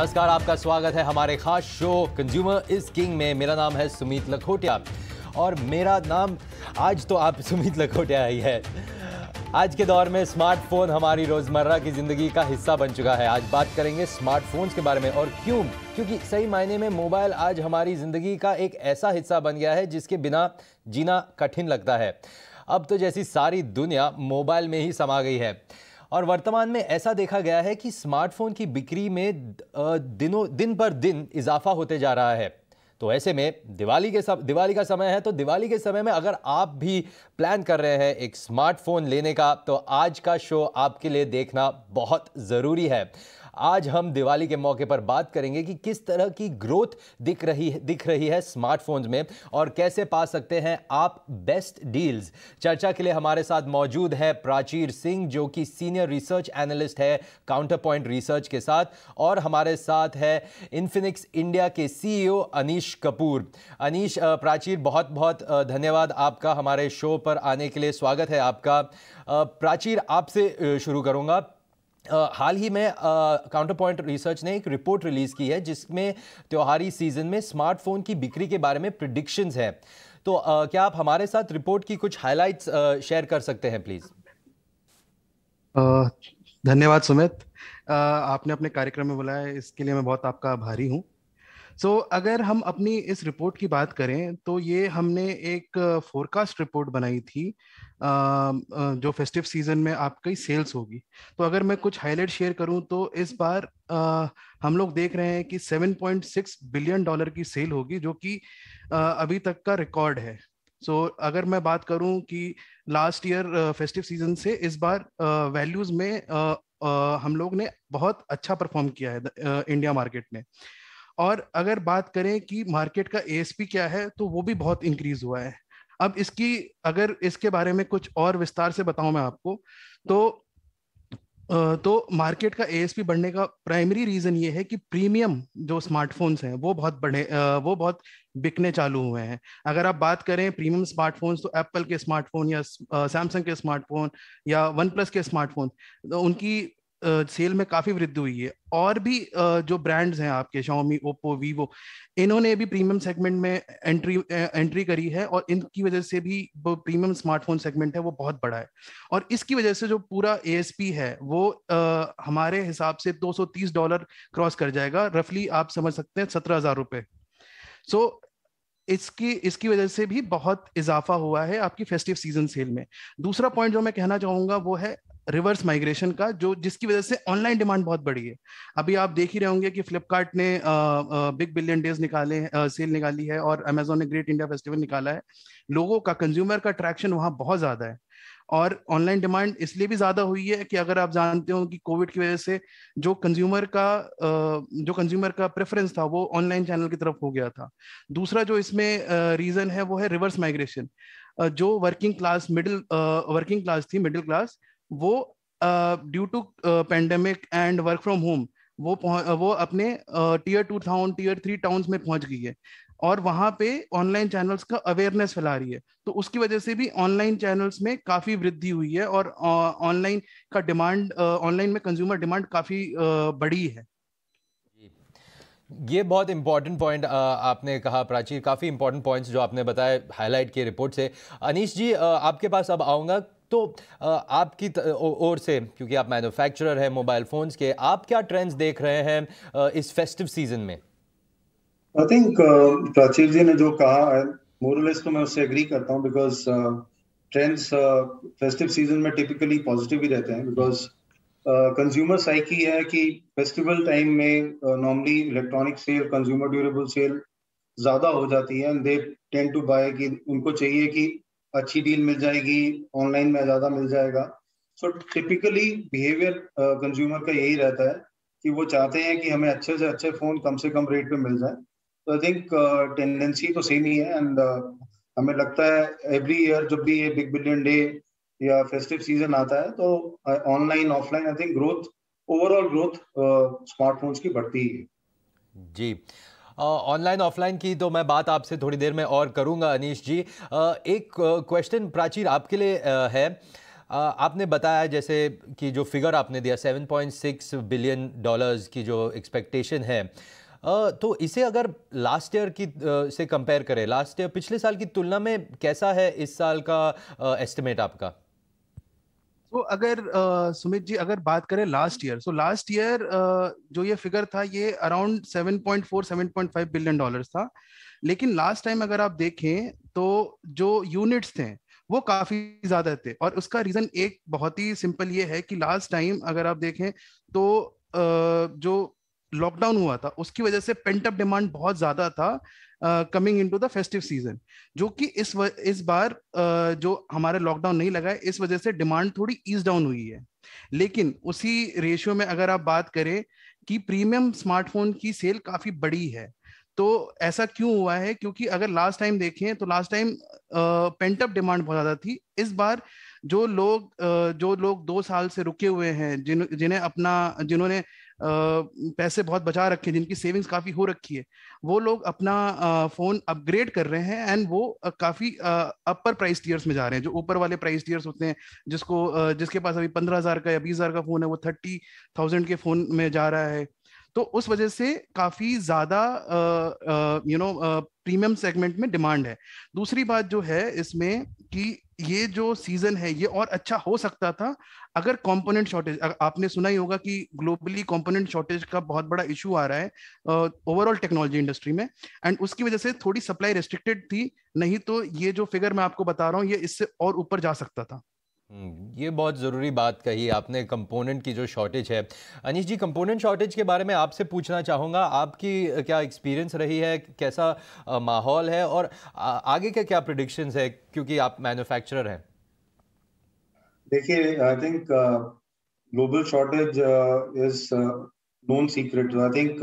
नमस्कार आपका स्वागत है हमारे खास शो कंज्यूमर इज किंग में मेरा नाम है सुमित लखोटिया और मेरा नाम आज तो आप सुमित लखोटिया ही है आज के दौर में स्मार्टफोन हमारी रोज़मर्रा की ज़िंदगी का हिस्सा बन चुका है आज बात करेंगे स्मार्टफोन्स के बारे में और क्यों क्योंकि सही मायने में मोबाइल आज हमारी ज़िंदगी का एक ऐसा हिस्सा बन गया है जिसके बिना जीना कठिन लगता है अब तो जैसी सारी दुनिया मोबाइल में ही समा गई है और वर्तमान में ऐसा देखा गया है कि स्मार्टफोन की बिक्री में दिनों दिन पर दिन इजाफा होते जा रहा है तो ऐसे में दिवाली के सब दिवाली का समय है तो दिवाली के समय में अगर आप भी प्लान कर रहे हैं एक स्मार्टफोन लेने का तो आज का शो आपके लिए देखना बहुत ज़रूरी है आज हम दिवाली के मौके पर बात करेंगे कि किस तरह की ग्रोथ दिख रही है दिख रही है स्मार्टफोन्स में और कैसे पा सकते हैं आप बेस्ट डील्स चर्चा के लिए हमारे साथ मौजूद है प्राचीर सिंह जो कि सीनियर रिसर्च एनालिस्ट है काउंटर पॉइंट रिसर्च के साथ और हमारे साथ है इन्फिनिक्स इंडिया के सी अनीश कपूर अनीश प्राचीर बहुत बहुत धन्यवाद आपका हमारे शो पर आने के लिए स्वागत है आपका प्राचीर आपसे शुरू करूंगा Uh, हाल ही में काउंटर पॉइंट रिसर्च ने एक रिपोर्ट रिलीज़ की है जिसमें त्योहारी सीजन में स्मार्टफोन की बिक्री के बारे में प्रिडिक्शंस है तो uh, क्या आप हमारे साथ रिपोर्ट की कुछ हाइलाइट्स शेयर uh, कर सकते हैं प्लीज़ धन्यवाद सुमित आपने अपने कार्यक्रम में बुलाया इसके लिए मैं बहुत आपका आभारी हूँ सो so, अगर हम अपनी इस रिपोर्ट की बात करें तो ये हमने एक फोरकास्ट रिपोर्ट बनाई थी जो फेस्टिव सीजन में आपकी सेल्स होगी तो अगर मैं कुछ हाईलाइट शेयर करूं तो इस बार हम लोग देख रहे हैं कि 7.6 बिलियन डॉलर की सेल होगी जो कि अभी तक का रिकॉर्ड है सो so, अगर मैं बात करूं कि लास्ट ईयर फेस्टिव सीजन से इस बार वैल्यूज में हम लोग ने बहुत अच्छा परफॉर्म किया है इंडिया मार्केट में और अगर बात करें कि मार्केट का एएसपी क्या है तो वो भी बहुत इंक्रीज हुआ है अब इसकी अगर इसके बारे में कुछ और विस्तार से बताऊं मैं आपको तो तो मार्केट का एएसपी बढ़ने का प्राइमरी रीजन ये है कि प्रीमियम जो स्मार्टफोन्स हैं वो बहुत बढ़े वो बहुत बिकने चालू हुए हैं अगर आप बात करें प्रीमियम स्मार्टफोन्स तो एप्पल के स्मार्टफोन या सैमसंग के स्मार्टफोन या वन प्लस के स्मार्टफोन तो उनकी सेल में काफी वृद्धि हुई है और भी जो ब्रांड्स हैं आपके Xiaomi, Oppo, Vivo इन्होंने भी प्रीमियम सेगमेंट में एंट्री एंट्री करी है और इनकी वजह से भी प्रीमियम स्मार्टफोन सेगमेंट है वो बहुत बड़ा है और इसकी वजह से जो पूरा पी है वो आ, हमारे हिसाब से 230 डॉलर क्रॉस कर जाएगा रफली आप समझ सकते हैं सत्रह हजार रुपये सो इसकी इसकी वजह से भी बहुत इजाफा हुआ है आपकी फेस्टिव सीजन सेल में दूसरा पॉइंट जो मैं कहना चाहूंगा वो है रिवर्स माइग्रेशन का जो जिसकी वजह से ऑनलाइन डिमांड बहुत बढ़ी है अभी आप देख ही रहे होंगे कि फ्लिपकार्ट ने बिग बिलियन डेज निकाले सेल निकाली है और अमेजोन ने ग्रेट इंडिया फेस्टिवल निकाला है लोगों का कंज्यूमर का अट्रैक्शन वहाँ बहुत ज़्यादा है और ऑनलाइन डिमांड इसलिए भी ज्यादा हुई है कि अगर आप जानते हो कि कोविड की वजह से जो कंज्यूमर का जो कंज्यूमर का प्रेफरेंस था वो ऑनलाइन चैनल की तरफ हो गया था दूसरा जो इसमें रीजन है वो है रिवर्स माइग्रेशन जो working class middle working class थी मिडिल क्लास वो due to pandemic and work from home वो वो अपने tier two town tier three towns में पहुंच गई है और वहां पे ऑनलाइन चैनल्स का अवेयरनेस फैला रही है तो उसकी वजह से भी ऑनलाइन चैनल्स में काफी वृद्धि हुई है और ऑनलाइन का डिमांड ऑनलाइन में कंज्यूमर डिमांड काफी बड़ी है ये बहुत इंपॉर्टेंट पॉइंट आपने कहा प्राची काफ़ी इंपॉर्टेंट पॉइंट्स जो आपने बताए हाईलाइट किए रिपोर्ट से अनीश जी आपके पास अब आऊँगा तो आपकी ओर से क्योंकि आप मैन्युफैक्चरर हैं मोबाइल फ़ोन्स के आप क्या ट्रेंड्स देख रहे हैं इस फेस्टिव सीजन में आई थिंक प्राचीर जी ने जो कहा है मोरलेस तो मैं उससे एग्री करता हूँ बिकॉज ट्रेंड्स फेस्टिव सीजन में टिपिकली पॉजिटिव ही रहते हैं बिकॉज कंज्यूमर साइकी है कि फेस्टिवल टाइम में normally electronic sale consumer durable sale ज़्यादा हो जाती है and they tend to buy कि उनको चाहिए कि अच्छी डील मिल जाएगी ऑनलाइन में ज़्यादा मिल जाएगा सो टिपिकली बिहेवियर कंज्यूमर का यही रहता है कि वो चाहते हैं कि हमें अच्छे से अच्छे फ़ोन कम से कम रेट पे मिल जाए uh, तो आई थिंक टेंडेंसी तो सेम ही है एंड uh, हमें लगता है एवरी ईयर जब भी ये बिग बिलियन डे या फेस्टिव सीजन आता है तो online offline I think growth overall growth smartphones की बढ़ती ही है जी ऑनलाइन ऑफलाइन की तो मैं बात आपसे थोड़ी देर में और करूँगा अनीश जी आ, एक क्वेश्चन प्राचीर आपके लिए आ, है आपने बताया जैसे कि जो फिगर आपने दिया 7.6 बिलियन डॉलर्स की जो एक्सपेक्टेशन है तो इसे अगर लास्ट ईयर की से कंपेयर करें लास्ट ईयर पिछले साल की तुलना में कैसा है इस साल का एस्टिमेट आपका सो तो अगर सुमित जी अगर बात करें last year so last year जो ये फिगर था ये अराउंड 7.4 7.5 बिलियन डॉलर्स था लेकिन लास्ट टाइम अगर आप देखें तो जो यूनिट्स थे वो काफी ज्यादा थे और उसका रीजन एक बहुत ही सिंपल ये है कि लास्ट टाइम अगर आप देखें तो जो लॉकडाउन हुआ था उसकी वजह से पेंटअप डिमांड बहुत ज्यादा था coming to the festive season जो कि इस व, इस बार uh, जो हमारे लॉकडाउन नहीं लगा है इस वजह से डिमांड थोड़ी ईज डाउन हुई है लेकिन उसी रेशियो में अगर आप बात करें कि प्रीमियम स्मार्टफोन की सेल काफी बड़ी है तो ऐसा क्यों हुआ है क्योंकि अगर लास्ट टाइम देखें तो लास्ट टाइम पेंटअप डिमांड बहुत ज्यादा थी इस बार uh, जो लोग जो लोग दो साल से रुके हुए हैं जिन जिन्हें अपना जिन्होंने पैसे बहुत बचा रखे हैं जिनकी सेविंग्स काफ़ी हो रखी है वो लोग अपना फ़ोन अपग्रेड कर रहे हैं एंड वो काफ़ी अपर प्राइस टीयर्स में जा रहे हैं जो ऊपर वाले प्राइस टीयर्स होते हैं जिसको जिसके पास अभी पंद्रह हज़ार का या बीस हज़ार का फ़ोन है वो थर्टी थाउजेंड के फ़ोन में जा रहा है तो उस वजह से काफ़ी ज़्यादा यू नो प्रीमियम सेगमेंट में डिमांड है दूसरी बात जो है इसमें कि ये जो सीजन है ये और अच्छा हो सकता था अगर कंपोनेंट शॉर्टेज आपने सुना ही होगा कि ग्लोबली कंपोनेंट शॉर्टेज का बहुत बड़ा इशू आ रहा है ओवरऑल टेक्नोलॉजी इंडस्ट्री में एंड उसकी वजह से थोड़ी सप्लाई रेस्ट्रिक्टेड थी नहीं तो ये जो फिगर मैं आपको बता रहा हूँ ये इससे और ऊपर जा सकता था हम्म, ये बहुत ज़रूरी बात कही आपने कंपोनेंट की जो शॉर्टेज है अनिश जी कंपोनेंट शॉर्टेज के बारे में आपसे पूछना चाहूँगा आपकी क्या एक्सपीरियंस रही है कैसा माहौल है और आगे का क्या प्रडिक्शंस है क्योंकि आप मैन्युफैक्चरर हैं देखिए I think global shortage is known secret I think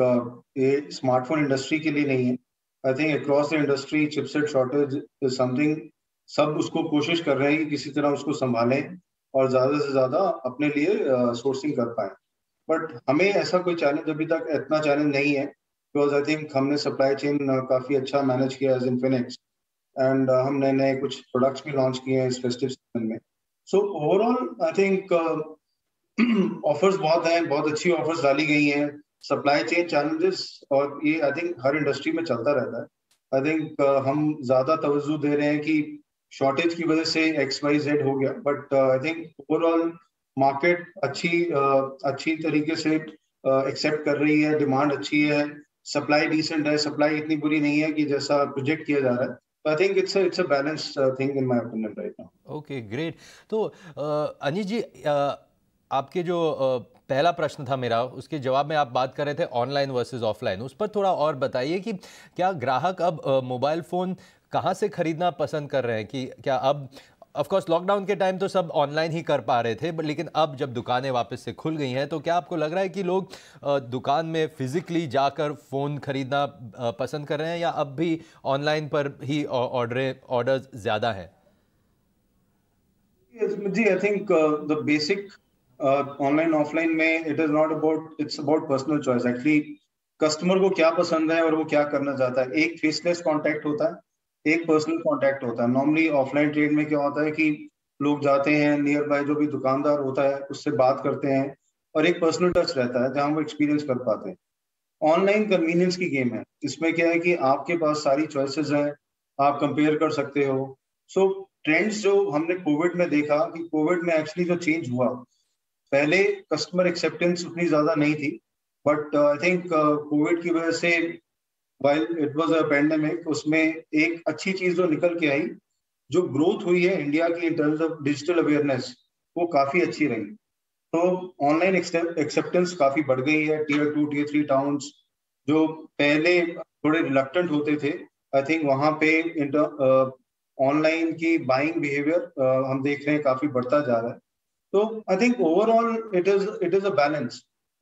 ये स्मार्टफोन इंडस्ट्री के लिए नहीं है I think across the industry chipset shortage is something सब उसको कोशिश कर रहे हैं कि किसी तरह उसको संभालें और ज्यादा से ज्यादा अपने लिए सोर्सिंग कर पाए बट हमें ऐसा कोई चैलेंज अभी तक इतना चैलेंज नहीं है बिकॉज आई थिंक हमने सप्लाई चेन काफी अच्छा मैनेज किया एज इन्फिनिक्स एंड हम नए नए कुछ प्रोडक्ट्स भी लॉन्च किए हैं इस फेस्टिव सीजन में so overall I think offers बहुत हैं बहुत अच्छी ऑफर्स डाली गई हैं सप्लाई चेन चैलेंजेस और ये आई थिंक हर इंडस्ट्री में चलता रहता है आई थिंक uh, हम ज्यादा तवज्जो दे रहे हैं कि शॉर्टेज की वजह से एक्स वाई जेड हो गया but I think overall market अच्छी uh, अच्छी तरीके से एक्सेप्ट uh, कर रही है डिमांड अच्छी है सप्लाई डिसेंट है सप्लाई इतनी बुरी नहीं है कि जैसा प्रोजेक्ट किया जा रहा है okay great uh, right Okay, तो uh, अनिल जी uh, आपके जो uh, पहला प्रश्न था मेरा उसके जवाब में आप बात कर रहे थे ऑनलाइन वर्सेस ऑफलाइन उस पर थोड़ा और बताइए कि क्या ग्राहक अब मोबाइल uh, फ़ोन कहाँ से खरीदना पसंद कर रहे हैं कि क्या अब ऑफकोर्स लॉकडाउन के टाइम तो सब ऑनलाइन ही कर पा रहे थे बट लेकिन अब जब दुकानें वापस से खुल गई हैं तो क्या आपको लग रहा है कि लोग दुकान में फिज़िकली जाकर फ़ोन ख़रीदना पसंद कर रहे हैं या अब भी ऑनलाइन पर ही ऑर्डरें ऑर्डर्स ज़्यादा हैं जी I think the basic online offline में it is not about it's about personal choice actually customer को क्या पसंद है और वो क्या करना चाहता है एक फेसलेस कॉन्टेक्ट होता है एक पर्सनल कॉन्टेक्ट होता है नॉर्मली ऑफलाइन ट्रेड में क्या होता है कि लोग जाते हैं नियर बाय जो भी दुकानदार होता है उससे बात करते हैं और एक पर्सनल टच रहता है जहां वो एक्सपीरियंस कर पाते हैं ऑनलाइन कन्वीनियंस की गेम है इसमें क्या है कि आपके पास सारी चॉइसेस हैं आप कंपेयर कर सकते हो सो so, ट्रेंड्स जो हमने कोविड में देखा कि कोविड में एक्चुअली जो चेंज हुआ पहले कस्टमर एक्सेप्टेंस उतनी ज़्यादा नहीं थी बट आई थिंक कोविड की वजह से while it was a pandemic उसमें एक अच्छी चीज जो निकल के आई जो ग्रोथ हुई है इंडिया की in terms of digital awareness वो काफी अच्छी रही तो ऑनलाइन एक्सेप्टेंस काफी बढ़ गई है tier two tier three town जो पहले थोड़े रिलक्टेंट होते थे आई थिंक वहां पे ऑनलाइन की बाइंग बिहेवियर हम देख रहे हैं काफी बढ़ता जा रहा है तो I think overall it is it is a balance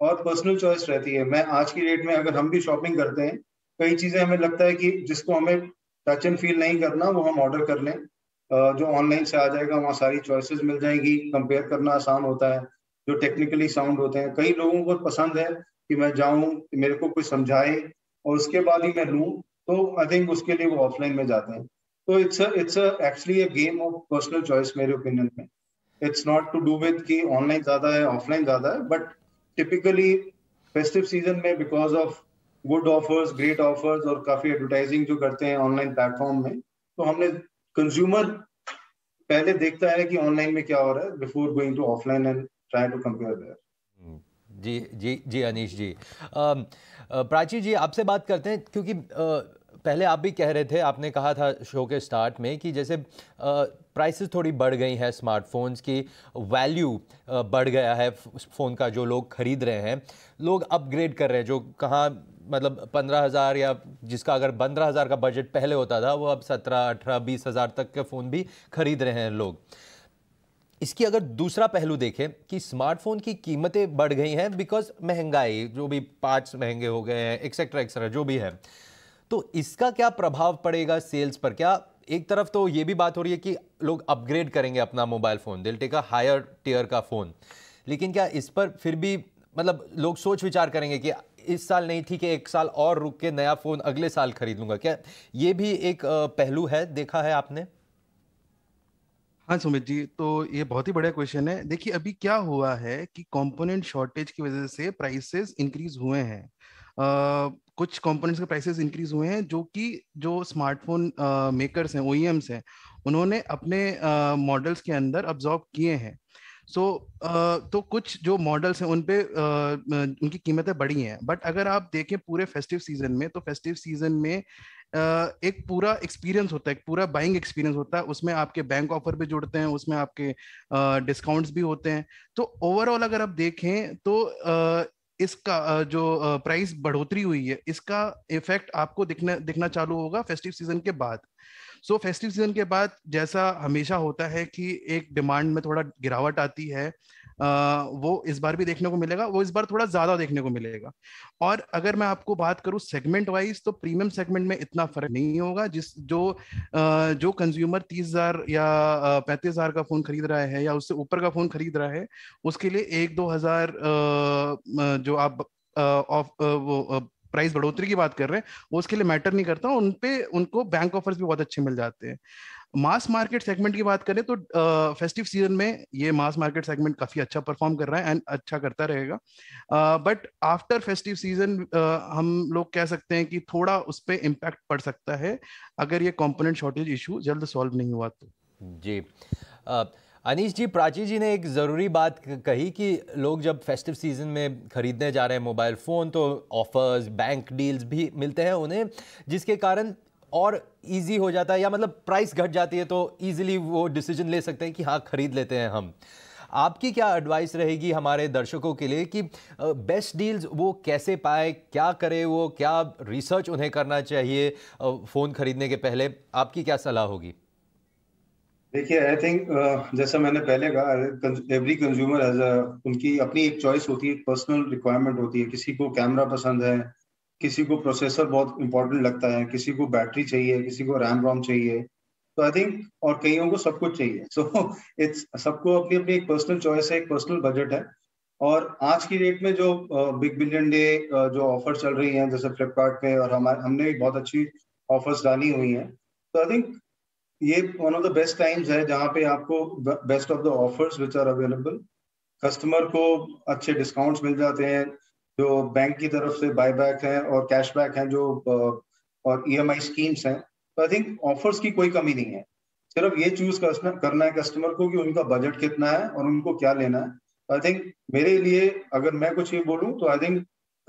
और पर्सनल चॉइस रहती है मैं आज की डेट में अगर हम भी शॉपिंग करते हैं कई चीजें हमें लगता है कि जिसको हमें टच एंड फील नहीं करना वो हम ऑर्डर कर लें जो ऑनलाइन से आ जाएगा वहाँ सारी चॉइसेस मिल जाएंगी कंपेयर करना आसान होता है जो टेक्निकली साउंड होते हैं कई लोगों को पसंद है कि मैं जाऊं मेरे को कोई समझाए और उसके बाद ही मैं लूँ तो आई थिंक उसके लिए वो ऑफलाइन में जाते हैं तो it's it's actually a game of personal choice मेरे ओपिनियन में it's not to do with कि ऑनलाइन ज्यादा है ऑफलाइन ज्यादा है बट टिपिकली फेस्टिव सीजन में because of good offers great offers और काफी एडवर्टाइजिंग जो करते हैं ऑनलाइन प्लेटफॉर्म में तो हमने कंज्यूमर पहले देखता है कि ऑनलाइन में क्या हो रहा है before going to offline and try to compare there जी जी जी अनीश जी प्राची जी आपसे बात करते हैं क्योंकि पहले आप भी कह रहे थे आपने कहा था शो के स्टार्ट में कि जैसे प्राइसेस थोड़ी बढ़ गई हैं स्मार्टफोन्स की वैल्यू बढ़ गया है फ़ोन का जो लोग ख़रीद रहे हैं लोग अपग्रेड कर रहे हैं जो कहाँ मतलब पंद्रह हज़ार या जिसका अगर पंद्रह हज़ार का बजट पहले होता था वो अब सत्रह अठारह बीस हज़ार तक के फ़ोन भी खरीद रहे हैं लोग इसकी अगर दूसरा पहलू देखें कि स्मार्टफोन की कीमतें बढ़ गई हैं बिकॉज महंगाई जो भी पार्ट्स महंगे हो गए हैं एक्सेट्रा एक्सेट्रा जो भी है तो इसका क्या प्रभाव पड़ेगा सेल्स पर क्या एक तरफ तो ये भी बात हो रही है कि लोग अपग्रेड करेंगे अपना मोबाइल फ़ोन दिल टेका हायर टीयर का फ़ोन लेकिन क्या इस पर फिर भी मतलब लोग सोच विचार करेंगे कि इस साल नहीं थी कि एक साल और रुक के नया फ़ोन अगले साल खरीद लूँगा क्या ये भी एक पहलू है देखा है आपने हाँ सुमित जी तो ये बहुत ही बढ़िया क्वेश्चन है देखिए अभी क्या हुआ है कि कंपोनेंट शॉर्टेज की वजह से प्राइसेस इंक्रीज हुए हैं कुछ कंपोनेंट्स के प्राइसेस इंक्रीज हुए हैं जो कि जो स्मार्टफोन मेकर्स हैं ओ e हैं उन्होंने अपने मॉडल्स के अंदर ऑब्जॉर्व किए हैं सो so, uh, तो कुछ जो मॉडल्स हैं उनपे uh, उनकी कीमतें बढ़ी हैं बट अगर आप देखें पूरे फेस्टिव सीजन में तो फेस्टिव सीजन में Uh, एक पूरा एक्सपीरियंस होता है एक पूरा बाइंग एक्सपीरियंस होता है उसमें आपके बैंक ऑफर भी जुड़ते हैं उसमें आपके डिस्काउंट्स uh, भी होते हैं तो ओवरऑल अगर आप देखें तो uh, इसका जो प्राइस बढ़ोतरी हुई है इसका इफेक्ट आपको दिखना दिखना चालू होगा फेस्टिव सीजन के बाद सो फेस्टिव सीजन के बाद जैसा हमेशा होता है कि एक डिमांड में थोड़ा गिरावट आती है आ, वो इस बार भी देखने को मिलेगा वो इस बार थोड़ा ज्यादा देखने को मिलेगा और अगर मैं आपको बात करूँ सेगमेंट वाइज तो प्रीमियम सेगमेंट में इतना फर्क नहीं होगा जिस जो आ, जो कंज्यूमर तीस हजार या पैंतीस हजार का फोन खरीद रहा है या उससे ऊपर का फोन खरीद रहा है उसके लिए एक दो हजार जो आप ऑफ वो प्राइस बढ़ोतरी की बात कर रहे हैं वो उसके लिए मैटर नहीं करता उन पे उनको बैंक ऑफर्स भी बहुत अच्छे मिल जाते हैं मास मार्केट सेगमेंट की बात करें तो फेस्टिव सीजन में ये मास मार्केट सेगमेंट काफी अच्छा परफॉर्म कर रहा है एंड अच्छा करता रहेगा बट आफ्टर फेस्टिव सीजन हम लोग कह सकते हैं कि थोड़ा उस पर इम्पैक्ट पड़ सकता है अगर ये कॉम्पोनेंट शॉर्टेज इशू जल्द सॉल्व नहीं हुआ तो जी uh... अनीश जी प्राची जी ने एक ज़रूरी बात कही कि लोग जब फेस्टिव सीजन में ख़रीदने जा रहे हैं मोबाइल फ़ोन तो ऑफ़र्स बैंक डील्स भी मिलते हैं उन्हें जिसके कारण और इजी हो जाता है या मतलब प्राइस घट जाती है तो इजीली वो डिसीजन ले सकते हैं कि हाँ ख़रीद लेते हैं हम आपकी क्या एडवाइस रहेगी हमारे दर्शकों के लिए कि बेस्ट डील्स वो कैसे पाए क्या करे वो क्या रिसर्च उन्हें करना चाहिए फ़ोन ख़रीदने के पहले आपकी क्या सलाह होगी देखिए आई थिंक जैसा मैंने पहले कहा एवरी कंज्यूमर एज उनकी अपनी एक चॉइस होती है पर्सनल रिक्वायरमेंट होती है किसी को कैमरा पसंद है किसी को प्रोसेसर बहुत इंपॉर्टेंट लगता है किसी को बैटरी चाहिए किसी को रैम रोम चाहिए तो आई थिंक और कईयों को सब कुछ चाहिए सो इट्स सबको अपनी अपनी एक पर्सनल चॉइस है एक पर्सनल बजट है और आज की डेट में जो बिग बिलियन डे जो ऑफर चल रही हैं जैसे फ्लिपकार्ट पे और हमारे हमने भी बहुत अच्छी ऑफर्स डाली हुई हैं तो आई थिंक ये one of the best times है जहाँ पे आपको best of the offers which are available customer को अच्छे डिस्काउंट्स मिल जाते हैं जो बैंक की तरफ से बायबैक है और कैशबैक है जो और ईएमआई e स्कीम्स हैं तो आई थिंक ऑफर्स की कोई कमी नहीं है सिर्फ ये चूज करना है कस्टमर को कि उनका बजट कितना है और उनको क्या लेना है आई थिंक मेरे लिए अगर मैं कुछ ये बोलूँ तो आई थिंक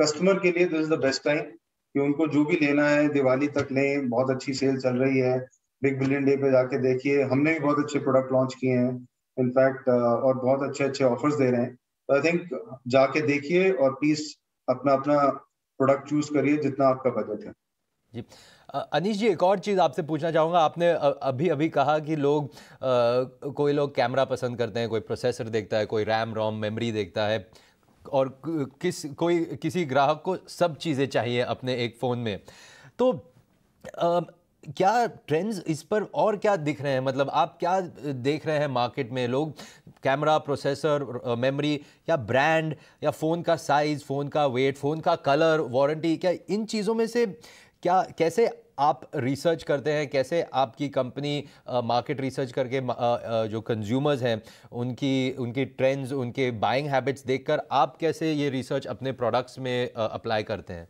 कस्टमर के लिए this is the best time कि उनको जो भी लेना है दिवाली तक लें बहुत अच्छी सेल चल रही है बिग बिलियन डे पे जाके देखिए हमने भी बहुत अच्छे प्रोडक्ट लॉन्च किए हैं इनफैक्ट uh, और बहुत अच्छे अच्छे ऑफर्स दे रहे हैं तो आई थिंक जाके देखिए और प्लीज अपना अपना प्रोडक्ट चूज करिए जितना आपका बजट है जी अनिश जी एक और चीज़ आपसे पूछना चाहूँगा आपने अभी अभी कहा कि लोग आ, कोई लोग कैमरा पसंद करते हैं कोई प्रोसेसर देखता है कोई रैम रोम मेमोरी देखता है और किस कोई किसी ग्राहक को सब चीज़ें चाहिए अपने एक फ़ोन में तो आ, क्या ट्रेंड्स इस पर और क्या दिख रहे हैं मतलब आप क्या देख रहे हैं मार्केट में लोग कैमरा प्रोसेसर मेमोरी या ब्रांड या फ़ोन का साइज़ फ़ोन का वेट फ़ोन का कलर वारंटी क्या इन चीज़ों में से क्या कैसे आप रिसर्च करते हैं कैसे आपकी कंपनी मार्केट रिसर्च करके आ, आ, जो कंज्यूमर्स हैं उनकी उनकी ट्रेंड्स उनके बाइंग हैबिट्स देखकर आप कैसे ये रिसर्च अपने प्रोडक्ट्स में अप्लाई करते हैं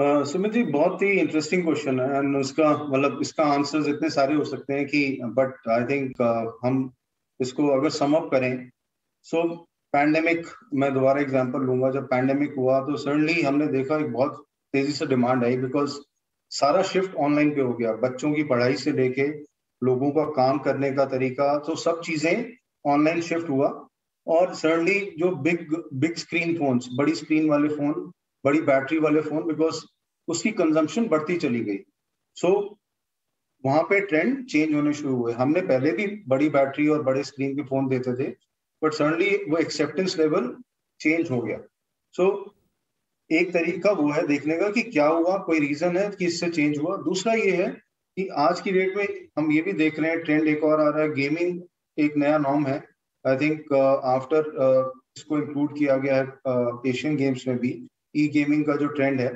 सुमित uh, जी बहुत ही इंटरेस्टिंग क्वेश्चन है एंड उसका मतलब इसका आंसर इतने सारे हो सकते हैं कि बट आई थिंक हम इसको अगर सम अप करें सो so, पैंडेमिक मैं दोबारा एग्जांपल लूंगा जब पैंडेमिक हुआ तो सडनली हमने देखा एक बहुत तेजी से डिमांड आई बिकॉज सारा शिफ्ट ऑनलाइन पे हो गया बच्चों की पढ़ाई से लेके लोगों का काम करने का तरीका तो सब चीजें ऑनलाइन शिफ्ट हुआ और सडनली जो बिग बिग स्क्रीन फोन्स बड़ी स्क्रीन वाले फोन बड़ी बैटरी वाले फोन बिकॉज उसकी कंजम्पशन बढ़ती चली गई सो so, वहां पे ट्रेंड चेंज होने शुरू हुए हमने पहले भी बड़ी बैटरी और बड़े स्क्रीन के फोन देते थे बट सडनली वो एक्सेप्टेंस लेवल चेंज हो गया सो so, एक तरीका वो है देखने का कि क्या हुआ कोई रीजन है कि इससे चेंज हुआ दूसरा ये है कि आज की डेट में हम ये भी देख रहे हैं ट्रेंड एक और आ रहा है गेमिंग एक नया नॉर्म है आई थिंक आफ्टर इसको इंक्लूड किया गया है एशियन uh, गेम्स में भी ई गेमिंग का जो ट्रेंड है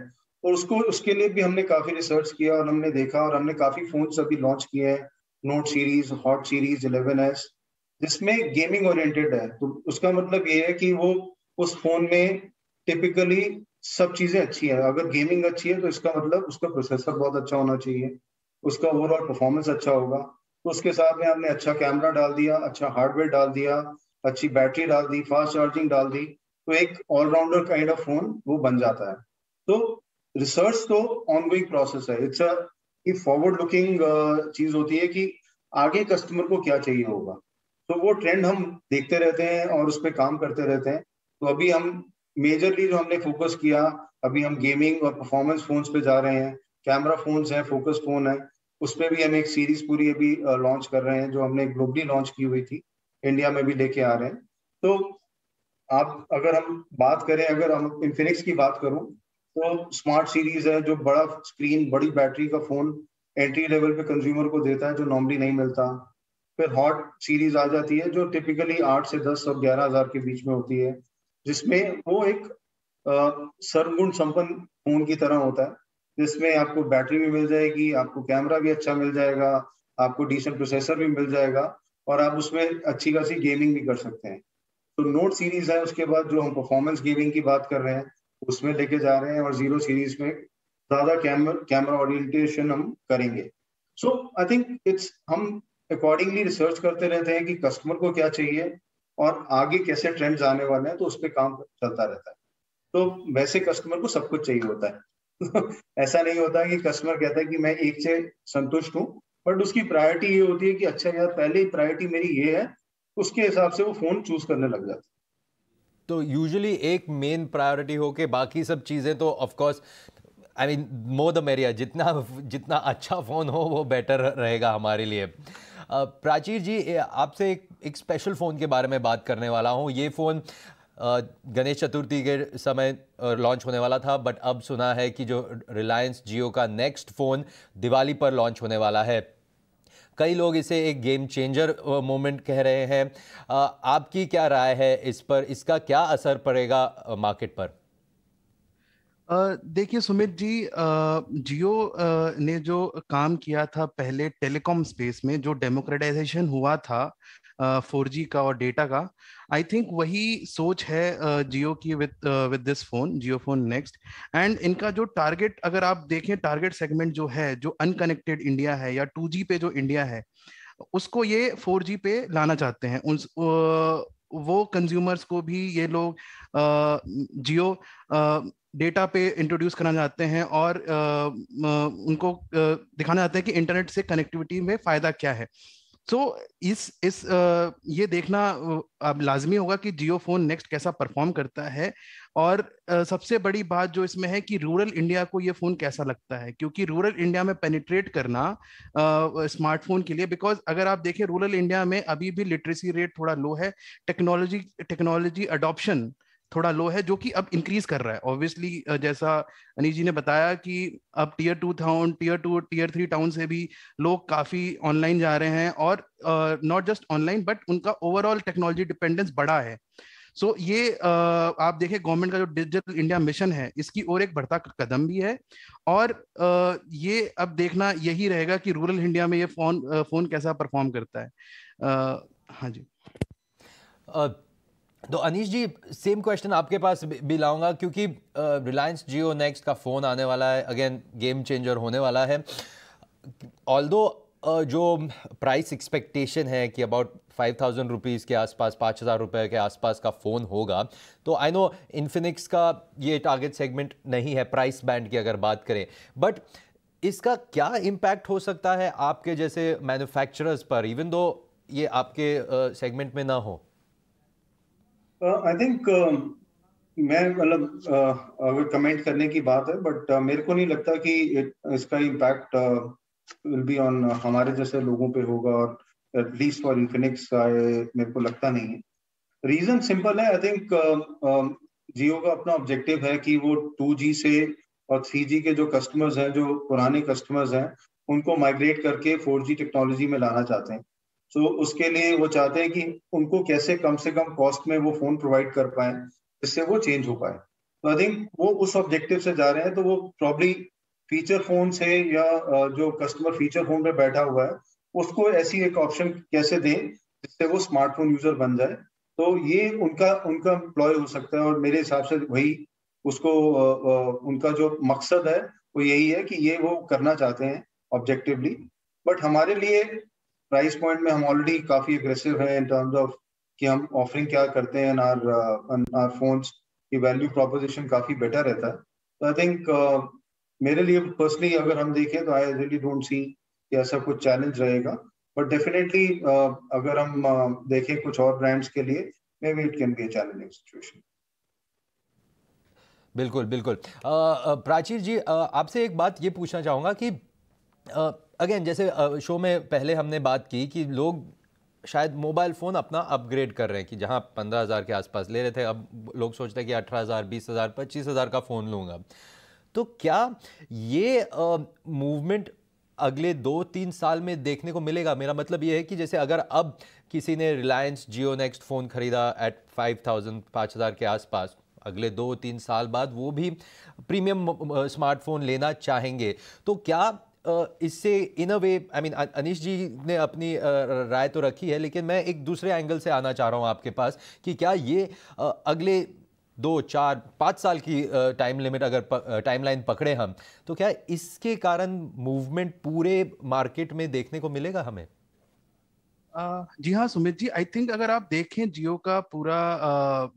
और उसको उसके लिए भी हमने काफी रिसर्च किया और हमने देखा और हमने काफी फोन अभी लॉन्च किए हैं note series hot series eleven S जिसमें गेमिंग ओरिएंटेड है तो उसका मतलब ये है कि वो उस फोन में टिपिकली सब चीजें अच्छी है अगर गेमिंग अच्छी है तो इसका मतलब उसका प्रोसेसर बहुत अच्छा होना चाहिए उसका ओवरऑल परफॉर्मेंस अच्छा होगा तो उसके साथ में हमने अच्छा कैमरा डाल दिया अच्छा हार्डवेयर डाल दिया अच्छी बैटरी डाल दी फास्ट चार्जिंग डाल दी तो एक ऑलराउंडर काइंड ऑफ फोन वो बन जाता है तो रिसर्च तो ऑनगोइंग प्रोसेस है इट्स अ फॉरवर्ड लुकिंग चीज होती है कि आगे कस्टमर को क्या चाहिए होगा तो वो ट्रेंड हम देखते रहते हैं और उस पर काम करते रहते हैं तो अभी हम मेजरली जो हमने फोकस किया अभी हम गेमिंग और परफॉर्मेंस फोन्स पे जा रहे हैं कैमरा फोन्स हैं फोकस फोन है उस पर भी हम एक सीरीज पूरी अभी लॉन्च uh, कर रहे हैं जो हमने ग्लोबली लॉन्च की हुई थी इंडिया में भी लेके आ रहे हैं तो आप अगर हम बात करें अगर हम इन्फिनिक्स की बात करूं तो स्मार्ट सीरीज है जो बड़ा स्क्रीन बड़ी बैटरी का फोन एंट्री लेवल पे कंज्यूमर को देता है जो नॉर्मली नहीं मिलता फिर हॉट सीरीज आ जाती है जो टिपिकली आठ से दस और ग्यारह हजार के बीच में होती है जिसमें वो एक सर्वगुण संपन्न फोन की तरह होता है जिसमें आपको बैटरी भी मिल जाएगी आपको कैमरा भी अच्छा मिल जाएगा आपको डिसेंट प्रोसेसर भी मिल जाएगा और आप उसमें अच्छी खासी गेमिंग भी कर सकते हैं तो नोट सीरीज है उसके बाद जो हम परफॉर्मेंस गेमिंग की बात कर रहे हैं उसमें लेके जा रहे हैं और जीरो सीरीज में ज्यादा कैमरा ओरिएंटेशन हम करेंगे सो आई थिंक इट्स हम अकॉर्डिंगली रिसर्च करते रहते हैं कि कस्टमर को क्या चाहिए और आगे कैसे ट्रेंड्स आने वाले हैं तो उस पर काम चलता रहता है तो वैसे कस्टमर को सब कुछ चाहिए होता है ऐसा नहीं होता कि कस्टमर कहता है कि मैं एक से संतुष्ट हूँ बट उसकी प्रायोरिटी ये होती है कि अच्छा यार पहले प्रायोरिटी मेरी ये है उसके हिसाब से वो फ़ोन चूज़ करने लग जाते तो यूजुअली एक मेन प्रायोरिटी हो के बाकी सब चीज़ें तो of course I mean more the merrier जितना जितना अच्छा फ़ोन हो वो बेटर रहेगा हमारे लिए प्राचीर जी आपसे एक एक स्पेशल फ़ोन के बारे में बात करने वाला हूँ ये फ़ोन गणेश चतुर्थी के समय लॉन्च होने वाला था बट अब सुना है कि जो रिलायंस जियो का नेक्स्ट फ़ोन दिवाली पर लॉन्च होने वाला है कई लोग इसे एक गेम चेंजर मोमेंट कह रहे हैं आपकी क्या राय है इस पर इसका क्या असर पड़ेगा मार्केट पर देखिए सुमित जी जियो ने जो काम किया था पहले टेलीकॉम स्पेस में जो डेमोक्रेटाइजेशन हुआ था फोर जी का और डेटा का आई थिंक वही सोच है जियो की with with this phone Jio phone next and इनका जो टारगेट अगर आप देखें टारगेट सेगमेंट जो है जो अनकनेक्टेड इंडिया है या 2G पे जो इंडिया है उसको ये 4G पे लाना चाहते हैं उन वो कंज्यूमर्स को भी ये लोग जियो डेटा पे इंट्रोड्यूस करना चाहते हैं और आ, उनको दिखाना चाहते हैं कि इंटरनेट से कनेक्टिविटी में फ़ायदा क्या है सो इस इस ये देखना अब लाजमी होगा कि जियो फोन नेक्स्ट कैसा परफॉर्म करता है और सबसे बड़ी बात जो इसमें है कि रूरल इंडिया को ये फ़ोन कैसा लगता है क्योंकि रूरल इंडिया में पेनिट्रेट करना स्मार्टफोन के लिए बिकॉज अगर आप देखें रूरल इंडिया में अभी भी लिटरेसी रेट थोड़ा लो है टेक्नोलॉजी टेक्नोलॉजी अडोप्शन थोड़ा लो है जो कि अब इंक्रीज कर रहा है ऑब्वियसली जैसा अनिश जी ने बताया कि अब tier two town tier two tier three town से भी लोग काफ़ी ऑनलाइन जा रहे हैं और नॉट जस्ट ऑनलाइन बट उनका ओवरऑल टेक्नोलॉजी डिपेंडेंस बढ़ा है सो so, ये uh, आप देखें गवर्नमेंट का जो डिजिटल इंडिया मिशन है इसकी ओर एक बढ़ता कदम भी है और uh, ये अब देखना यही रहेगा कि रूरल इंडिया में ये फोन फोन कैसा परफॉर्म करता है uh, हाँ जी तो अनीश जी सेम क्वेश्चन आपके पास भी लाऊंगा क्योंकि रिलायंस जियो नेक्स्ट का फ़ोन आने वाला है अगेन गेम चेंजर होने वाला है ऑल दो uh, जो प्राइस एक्सपेक्टेशन है कि अबाउट फाइव थाउजेंड रुपीज़ के आसपास पाँच हज़ार रुपये के आसपास का फ़ोन होगा तो आई नो इन्फिनिक्स का ये टारगेट सेगमेंट नहीं है प्राइस बैंड की अगर बात करें बट इसका क्या इम्पैक्ट हो सकता है आपके जैसे मैन्युफैक्चरर्स पर इवन दो ये आपके सेगमेंट uh, में ना हो आई uh, थिंक um, मैं मतलब अगर uh, कमेंट करने की बात है बट uh, मेरे को नहीं लगता कि इसका इम्पैक्ट विल बी ऑन हमारे जैसे लोगों पे होगा और एटलीस्ट फॉर इन्फिनिक्स मेरे को लगता नहीं है रीजन सिंपल है आई थिंक जियो का अपना ऑब्जेक्टिव है कि वो 2G से और 3G के जो कस्टमर्स हैं जो पुराने कस्टमर्स हैं उनको माइग्रेट करके जी टेक्नोलॉजी में लाना चाहते हैं सो so, उसके लिए वो चाहते हैं कि उनको कैसे कम से कम कॉस्ट में वो फोन प्रोवाइड कर पाए जिससे वो चेंज हो पाए तो आई थिंक वो उस ऑब्जेक्टिव से जा रहे हैं तो वो प्रॉब्ली फीचर फोन से या जो कस्टमर फीचर फोन पे बैठा हुआ है उसको ऐसी एक ऑप्शन कैसे दें जिससे वो स्मार्टफोन यूजर बन जाए तो ये उनका उनका एम्प्लॉय हो सकता है और मेरे हिसाब से वही उसको उनका जो मकसद है वो यही है कि ये वो करना चाहते हैं ऑब्जेक्टिवली बट हमारे लिए प्राइस पॉइंट में हम ऑलरेडी काफी अग्रेसिव है इन टर्म्स ऑफ कि हम ऑफरिंग क्या करते हैं आर आर फोन्स की वैल्यू प्रोपोजिशन काफी बेटर रहता है तो आई थिंक मेरे लिए पर्सनली अगर हम देखें तो आई रियली डोंट सी कि ऐसा कुछ चैलेंज रहेगा बट डेफिनेटली uh, अगर हम uh, देखें कुछ और ब्रांड्स के लिए may be it can be a challenging situation बिल्कुल बिल्कुल प्राचीर जी आपसे एक बात ये पूछना चाहूंगा कि आ, अगेन जैसे शो में पहले हमने बात की कि लोग शायद मोबाइल फ़ोन अपना अपग्रेड कर रहे हैं कि जहाँ पंद्रह हज़ार के आसपास ले रहे थे अब लोग सोचते हैं कि अठारह हज़ार बीस हज़ार पच्चीस हज़ार का फ़ोन लूँगा तो क्या ये मूवमेंट अगले दो तीन साल में देखने को मिलेगा मेरा मतलब ये है कि जैसे अगर अब किसी ने रिलायंस जियो नेक्स्ट फ़ोन ख़रीदा एट फाइव थाउजेंड पाँच हज़ार के आसपास अगले दो तीन साल बाद वो भी प्रीमियम स्मार्टफोन लेना चाहेंगे तो क्या इससे इन अ वे आई मीन अनिश जी ने अपनी राय तो रखी है लेकिन मैं एक दूसरे एंगल से आना चाह रहा हूँ आपके पास कि क्या ये अगले दो चार पाँच साल की टाइम लिमिट अगर टाइम लाइन पकड़े हम तो क्या इसके कारण मूवमेंट पूरे मार्केट में देखने को मिलेगा हमें जी हाँ सुमित जी आई थिंक अगर आप देखें जियो का पूरा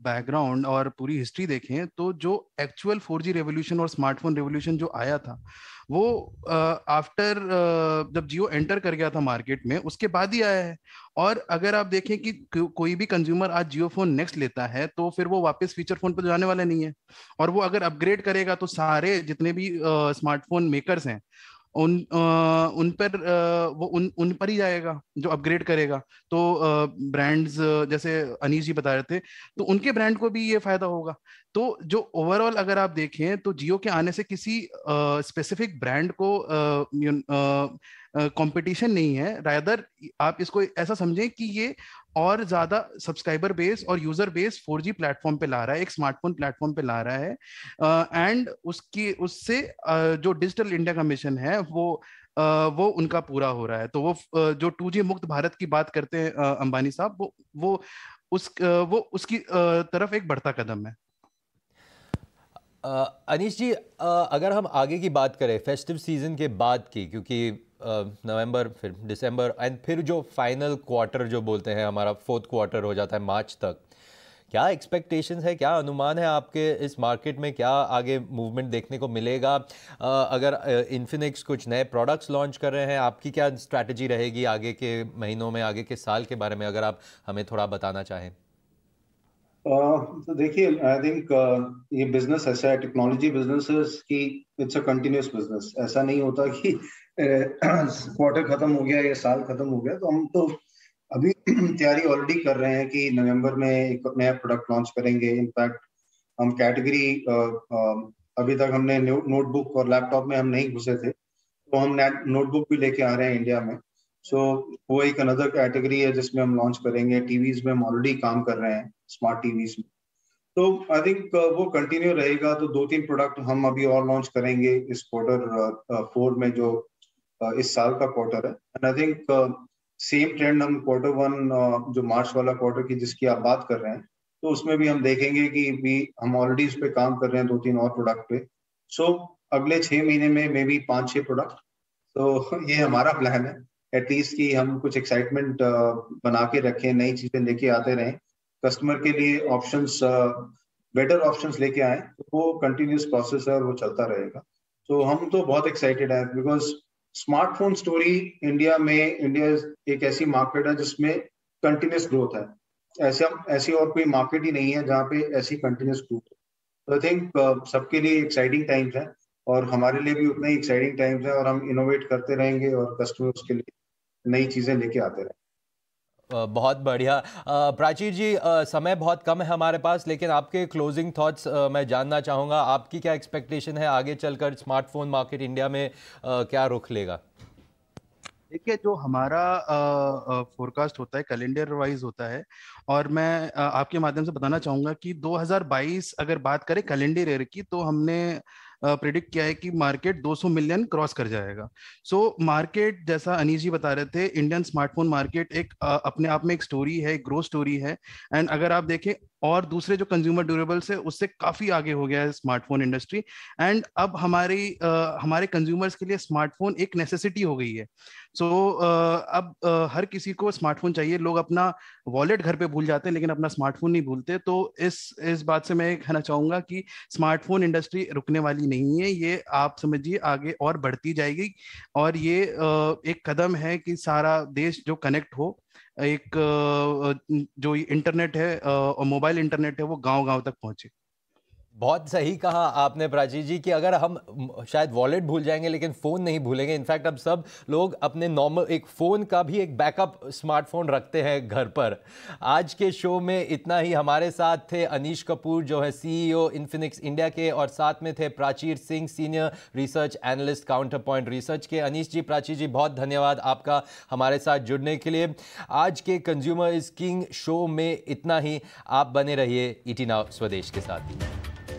बैकग्राउंड और पूरी हिस्ट्री देखें तो जो एक्चुअल 4G रेवोल्यूशन और स्मार्टफोन रेवोल्यूशन जो आया था वो आफ्टर जब जियो एंटर कर गया था मार्केट में उसके बाद ही आया है और अगर आप देखें कि कोई भी कंज्यूमर आज जियो फोन नेक्स्ट लेता है तो फिर वो वापस फीचर फोन पर जाने वाला नहीं है और वो अगर अपग्रेड करेगा तो सारे जितने भी स्मार्टफोन मेकर्स हैं उन आ, उन पर आ, वो उन उन पर ही जाएगा जो अपग्रेड करेगा तो ब्रांड्स जैसे अनिश जी बता रहे थे तो उनके ब्रांड को भी ये फायदा होगा तो जो ओवरऑल अगर आप देखें तो जियो के आने से किसी स्पेसिफिक ब्रांड को कंपटीशन uh, नहीं है रायदर आप इसको ऐसा समझें कि ये और ज्यादा सब्सक्राइबर बेस और user base 4G G platform पे ला रहा है एक स्मार्टफोन प्लेटफॉर्म पे ला रहा है एंड uh, उसकी उससे uh, जो डिजिटल इंडिया का मिशन है वो Uh, वो उनका पूरा हो रहा है तो वो uh, जो टू जी मुक्त भारत की बात करते हैं uh, अंबानी साहब वो वो उस uh, वो उसकी uh, तरफ एक बढ़ता कदम है uh, अनिश जी uh, अगर हम आगे की बात करें फेस्टिव सीजन के बाद की क्योंकि नवंबर फिर दिसंबर एंड फिर जो फाइनल क्वार्टर जो बोलते हैं हमारा फोर्थ क्वार्टर हो जाता है मार्च तक क्या एक्सपेक्टेशंस है क्या अनुमान है आपके इस मार्केट में क्या आगे मूवमेंट देखने को मिलेगा आ, अगर इन्फिनिक्स कुछ नए प्रोडक्ट्स लॉन्च कर रहे हैं आपकी क्या स्ट्रैटेजी रहेगी आगे के महीनों में आगे के साल के बारे में अगर आप हमें थोड़ा बताना चाहें तो देखिए आई थिंक ये बिजनेस ऐसा है टेक्नोलॉजी बिजनेस की इट्स अ कंटिन्यूस बिजनेस ऐसा नहीं होता कि क्वार्टर खत्म हो गया या साल खत्म हो गया तो हम तो अभी तैयारी ऑलरेडी कर रहे हैं कि नवंबर में एक नया प्रोडक्ट लॉन्च करेंगे इनफैक्ट हम कैटेगरी अभी तक हमने नोटबुक और लैपटॉप में हम नहीं घुसे थे तो हम नोटबुक भी लेके आ रहे हैं इंडिया में सो so, वो एक अनदर कैटेगरी है जिसमें हम लॉन्च करेंगे टीवीज में हम ऑलरेडी काम कर रहे हैं स्मार्ट टीवीज में तो आई थिंक वो कंटिन्यू रहेगा तो दो तीन प्रोडक्ट हम अभी और लॉन्च करेंगे इस क्वार्टर फोर में जो Uh, इस साल का क्वार्टर है and I think same trend हम क्वार्टर वन uh, जो मार्च वाला क्वार्टर की जिसकी आप बात कर रहे हैं तो उसमें भी हम देखेंगे कि भी हम ऑलरेडी उस पर काम कर रहे हैं दो तीन और प्रोडक्ट पे सो so, अगले छः महीने में मे बी पाँच छः प्रोडक्ट तो ये हमारा प्लान है एटलीस्ट कि हम कुछ एक्साइटमेंट uh, बना के रखें नई चीज़ें लेके आते रहें कस्टमर के लिए ऑप्शन बेटर ऑप्शन लेके आए तो वो कंटिन्यूस प्रोसेस है और वो चलता रहेगा तो हम तो बहुत एक्साइटेड है बिकॉज स्मार्टफोन स्टोरी इंडिया में इंडिया एक ऐसी मार्केट है जिसमें कंटिन्यूस ग्रोथ है ऐसे हम ऐसी और कोई मार्केट ही नहीं है जहाँ पे ऐसी कंटिन्यूस ग्रोथ है तो आई थिंक सबके लिए एक्साइटिंग टाइम्स है और हमारे लिए भी उतना ही एक्साइटिंग टाइम्स है और हम इनोवेट करते रहेंगे और कस्टमर्स के लिए नई चीजें लेके आते रहेंगे बहुत बढ़िया प्राचीर जी समय बहुत कम है हमारे पास लेकिन आपके क्लोजिंग थॉट्स मैं जानना चाहूँगा आपकी क्या एक्सपेक्टेशन है आगे चलकर स्मार्टफोन मार्केट इंडिया में क्या रुख लेगा देखिए जो हमारा फोरकास्ट होता है कैलेंडर वाइज होता है और मैं आपके माध्यम से बताना चाहूंगा कि 2022 अगर बात करें कैलेंडर ईयर की तो हमने प्रिडिक्ट किया है कि मार्केट 200 मिलियन क्रॉस कर जाएगा सो so, मार्केट जैसा अनिश जी बता रहे थे इंडियन स्मार्टफोन मार्केट एक अपने आप में एक स्टोरी है ग्रोथ स्टोरी है एंड अगर आप देखें और दूसरे जो कंज्यूमर ड्यूरेबल्स है उससे काफी आगे हो गया है स्मार्टफोन इंडस्ट्री एंड अब हमारी uh, हमारे कंज्यूमर्स के लिए स्मार्टफोन एक नेसेसिटी हो गई है सो so, uh, अब uh, हर किसी को स्मार्टफोन चाहिए लोग अपना वॉलेट घर पे भूल जाते हैं लेकिन अपना स्मार्टफोन नहीं भूलते तो इस इस बात से मैं कहना चाहूंगा कि स्मार्टफोन इंडस्ट्री रुकने वाली नहीं है ये आप समझिए आगे और बढ़ती जाएगी और ये uh, एक कदम है कि सारा देश जो कनेक्ट हो एक जो इंटरनेट है मोबाइल इंटरनेट है वो गांव गांव तक पहुंचे बहुत सही कहा आपने प्राची जी कि अगर हम शायद वॉलेट भूल जाएंगे लेकिन फ़ोन नहीं भूलेंगे इनफैक्ट अब सब लोग अपने नॉर्मल एक फ़ोन का भी एक बैकअप स्मार्टफोन रखते हैं घर पर आज के शो में इतना ही हमारे साथ थे अनीश कपूर जो है सीईओ इन्फिनिक्स इंडिया के और साथ में थे Prachir Singh senior research analyst Counterpoint research के अनीश जी प्राची जी बहुत धन्यवाद आपका हमारे साथ जुड़ने के लिए आज के कंज्यूमर इज किंग शो में इतना ही आप बने रहिए ईटी e नाव स्वदेश के साथ